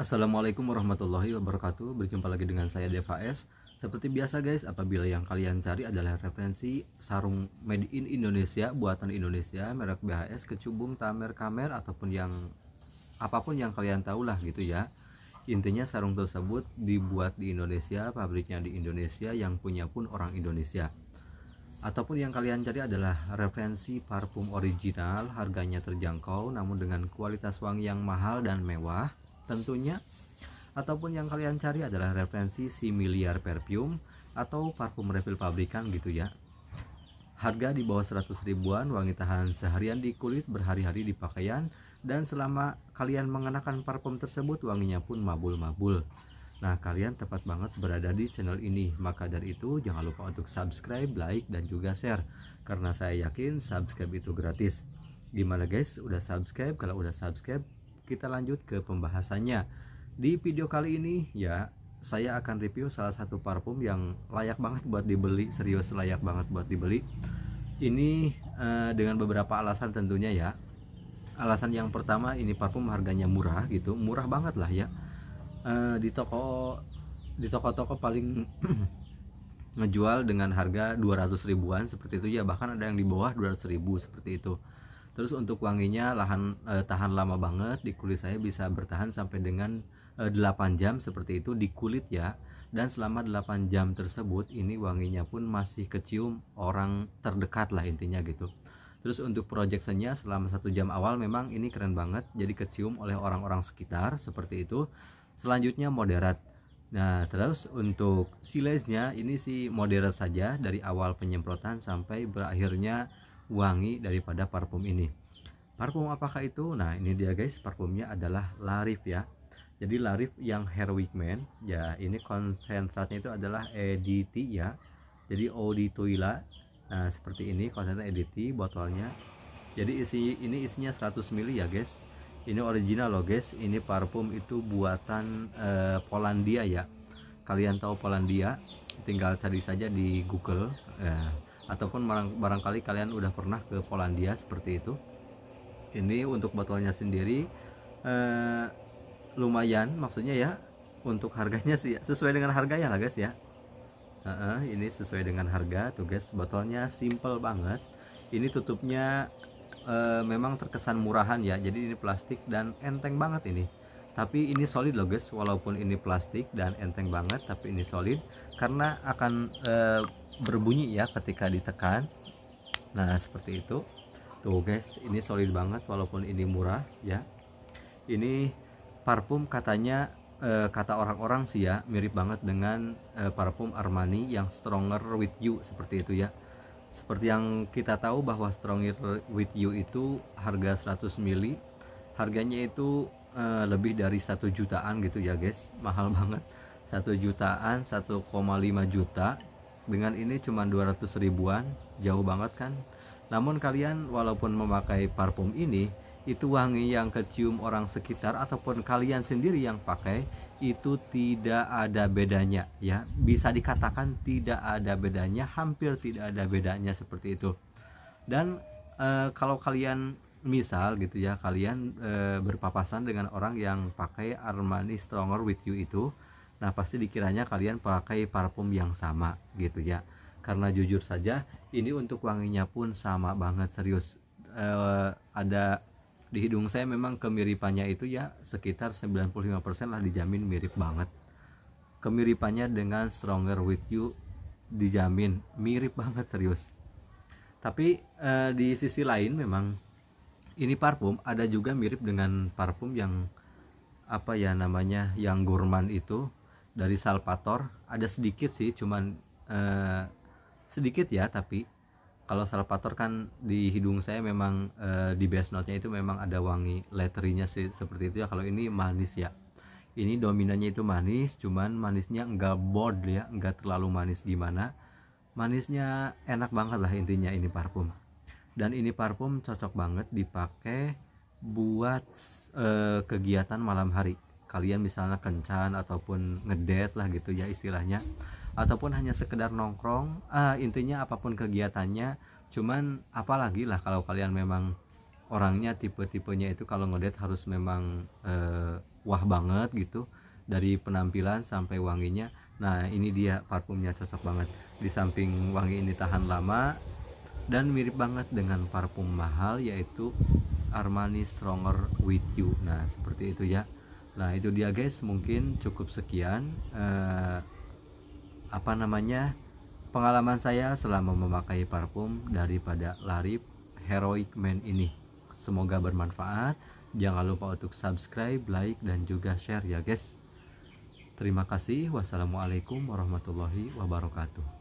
Assalamualaikum warahmatullahi wabarakatuh Berjumpa lagi dengan saya S. Seperti biasa guys, apabila yang kalian cari adalah referensi sarung made in Indonesia Buatan Indonesia, merek BHS, kecubung, tamer, kamer Ataupun yang apapun yang kalian tahulah gitu ya Intinya sarung tersebut dibuat di Indonesia, pabriknya di Indonesia, yang punya pun orang Indonesia ataupun yang kalian cari adalah referensi parfum original harganya terjangkau namun dengan kualitas wangi yang mahal dan mewah tentunya ataupun yang kalian cari adalah referensi similiar perfume atau parfum refill pabrikan gitu ya harga di bawah 100 ribuan wangi tahan seharian di kulit berhari-hari di pakaian dan selama kalian mengenakan parfum tersebut wanginya pun mabul-mabul Nah kalian tepat banget berada di channel ini Maka dari itu jangan lupa untuk subscribe, like, dan juga share Karena saya yakin subscribe itu gratis Gimana guys udah subscribe? Kalau udah subscribe kita lanjut ke pembahasannya. Di video kali ini ya, saya akan review salah satu parfum yang layak banget buat dibeli, serius layak banget buat dibeli. Ini eh, dengan beberapa alasan tentunya ya. Alasan yang pertama ini parfum harganya murah gitu, murah banget lah ya. Eh, di toko di toko-toko paling ngejual dengan harga 200 ribuan seperti itu ya bahkan ada yang di bawah 200 ribu seperti itu Terus untuk wanginya lahan e, tahan lama banget di kulit saya bisa bertahan sampai dengan e, eh, 8 jam seperti itu di kulit ya. Dan selama 8 jam tersebut ini wanginya pun masih kecium orang terdekat lah intinya gitu. Terus untuk projectionnya selama satu jam awal memang ini keren banget jadi kecium oleh orang-orang sekitar seperti itu. Selanjutnya moderat. Nah terus untuk silesnya ini sih moderat saja dari awal penyemprotan sampai berakhirnya wangi daripada parfum ini. Parfum apakah itu? Nah, ini dia guys, parfumnya adalah Larif ya. Jadi Larif yang Hair Man ya, ini konsentratnya itu adalah EDT ya. Jadi Auditoila. Nah, seperti ini konsentrat EDT botolnya. Jadi isi ini isinya 100 ml ya, guys. Ini original loh, guys. Ini parfum itu buatan eh, Polandia ya. Kalian tahu Polandia? Tinggal cari saja di Google. Eh, ataupun barangkali kalian udah pernah ke Polandia seperti itu ini untuk botolnya sendiri eh, lumayan maksudnya ya untuk harganya sih ya. sesuai dengan harga ya guys ya uh -uh, ini sesuai dengan harga tuh guys botolnya simple banget ini tutupnya eh, memang terkesan murahan ya jadi ini plastik dan enteng banget ini tapi ini solid loh guys walaupun ini plastik dan enteng banget tapi ini solid karena akan e, berbunyi ya ketika ditekan nah seperti itu tuh guys ini solid banget walaupun ini murah ya ini parfum katanya e, kata orang-orang sih ya mirip banget dengan e, parfum Armani yang stronger with you seperti itu ya seperti yang kita tahu bahwa stronger with you itu harga 100 mili harganya itu Eh, lebih dari satu jutaan gitu ya guys mahal banget satu jutaan 1,5 juta dengan ini cuma 200 ribuan jauh banget kan namun kalian walaupun memakai parfum ini itu wangi yang kecium orang sekitar ataupun kalian sendiri yang pakai itu tidak ada bedanya ya bisa dikatakan tidak ada bedanya hampir tidak ada bedanya seperti itu dan e, kalau kalian misal gitu ya kalian e, berpapasan dengan orang yang pakai Armani Stronger with you itu nah pasti dikiranya kalian pakai parfum yang sama gitu ya karena jujur saja ini untuk wanginya pun sama banget serius e, ada di hidung saya memang kemiripannya itu ya sekitar 95% lah dijamin mirip banget kemiripannya dengan Stronger with you dijamin mirip banget serius tapi e, di sisi lain memang ini parfum ada juga mirip dengan parfum yang apa ya namanya yang gourmand itu dari Salvator ada sedikit sih cuman eh, sedikit ya tapi kalau Salvator kan di hidung saya memang eh, di base note-nya itu memang ada wangi letterinya sih seperti itu ya kalau ini manis ya ini dominannya itu manis cuman manisnya enggak bold ya enggak terlalu manis gimana manisnya enak banget lah intinya ini parfum dan ini parfum cocok banget dipakai buat e, kegiatan malam hari kalian misalnya kencan ataupun ngedet lah gitu ya istilahnya ataupun hanya sekedar nongkrong ah, intinya apapun kegiatannya cuman apalagi lah kalau kalian memang orangnya tipe-tipenya itu kalau ngedet harus memang e, wah banget gitu dari penampilan sampai wanginya nah ini dia parfumnya cocok banget di samping wangi ini tahan lama dan mirip banget dengan parfum mahal yaitu Armani Stronger With You nah seperti itu ya nah itu dia guys mungkin cukup sekian eh, apa namanya pengalaman saya selama memakai parfum daripada Larip Heroic Man ini semoga bermanfaat jangan lupa untuk subscribe like dan juga share ya guys terima kasih wassalamualaikum warahmatullahi wabarakatuh